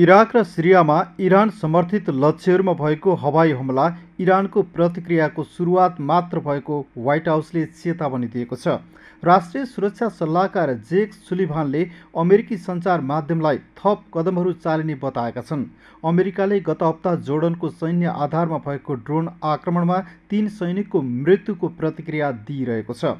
Iraq र सिरियामा Iran समर्थित लक्ष्यहरूमा भएको हवाई हमला इरानको प्रतिक्रियाको सुरुवात मात्र भएको व्हाइट हाउसले चेतावनी दिएको छ राष्ट्रिय सुरक्षा सल्लाहकार जेक सुलिभानले अमेरिकी सञ्चार माध्यमलाई थप कदमहरू चालिने बताएका छन् अमेरिकाले गत हप्ता जोर्डनको सैन्य आधारमा भएको ड्रोन आक्रमणमा तीन सैनिकको मृत्युको प्रतिक्रिया दिइरहेको छ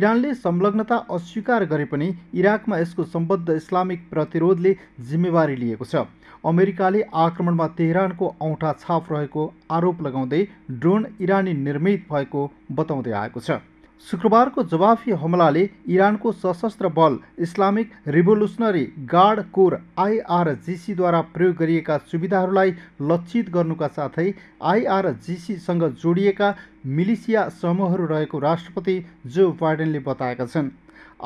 इरानले संलग्नता अस्वीकार गरे पनि इराकमा यसको सम्बद्ध इस्लामिक प्रतिरोधले जिम्मेवारी लिएको छ अमेरिकाले आक्रमणमा तेहरानको औँठा छाप रहेको आरोप लगाउँदै ड्रोन इरानी निर्मित भएको बताउँदै आएको छ शुक्रबारको जवाफी हमलाले इरानको सशस्त्र बल इस्लामिक रिभोल्युसनरी गार्ड कोर आइआरजिसीद्वारा प्रयोग गरिएका सुविधाहरूलाई लक्षित गर्नुका साथै आइआरजिसीसँग जोडिएका मिलिसिया समूहहरू रहेको राष्ट्रपति जो बाइडेनले बताएका छन्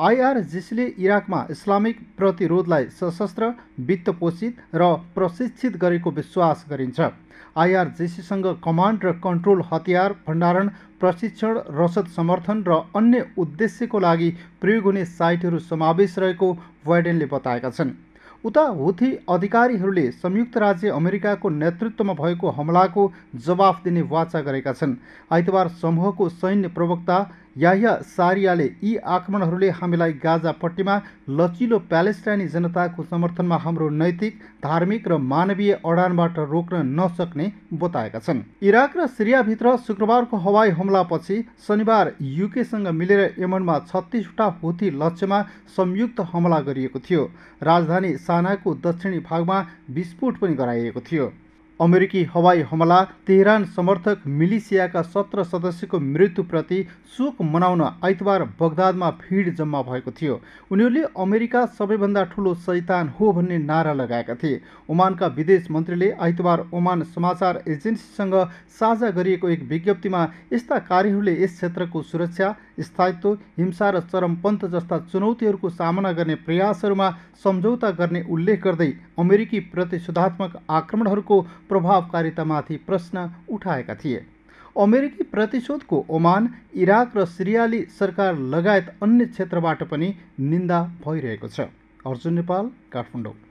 आइआरजिसीले इराकमा इस्लामिक प्रतिरोधलाई सशस्त्र वित्तपोषित र प्रशिक्षित गरेको विश्वास गरिन्छ आइआरजिसीसँग कमान्ड र कन्ट्रोल हतियार भण्डारण प्रशिक्षण रसद समर्थन र अन्य उद्देश्यको लागि प्रयोग हुने साइटहरू समावेश रहेको वाइडेनले बताएका छन् उता हुथी अधिकारीहरूले संयुक्त राज्य अमेरिकाको नेतृत्वमा भएको हमलाको जवाफ दिने वाचा गरेका छन् आइतबार समूहको सैन्य प्रवक्ता याह्य सारियाले यी आक्रमणहरूले हामीलाई गाजापट्टिमा लचिलो प्यालेस्टाइनी जनताको समर्थनमा हाम्रो नैतिक धार्मिक र मानवीय अडानबाट रोक्न नसक्ने बताएका छन् इराक र सिरियाभित्र शुक्रबारको हवाई हमलापछि शनिबार युकेसँग मिलेर यमनमा छत्तिसवटा हुती लक्ष्यमा संयुक्त हमला गरिएको थियो राजधानी सानाको दक्षिणी भागमा विस्फोट पनि गराइएको थियो अमेरिकी हवाई हमला तेहरान समर्थक मिलिसियाका सत्र सदस्यको मृत्युप्रति शोक मनाउन आइतबार बगदादमा भिड जम्मा भएको थियो उनीहरूले अमेरिका सबैभन्दा ठुलो शैतान हो भन्ने नारा लगाएका थिए ओमानका विदेश मन्त्रीले आइतबार ओमान समाचार एजेन्सीसँग साझा गरिएको एक विज्ञप्तिमा यस्ता कार्यहरूले यस क्षेत्रको सुरक्षा स्थायित्व हिंसा र चरमपंथ जस्ता को सामना प्रयास में समझौता करने उल्लेख करते अमेरिकी प्रतिशोधात्मक को प्रभावकारिता प्रश्न उठाया थे अमेरिकी प्रतिशोध को ओमान इराक र सीरियाली सरकार लगायत अन्य क्षेत्र निंदा भईर अर्जुन नेपाल काठमाडौँ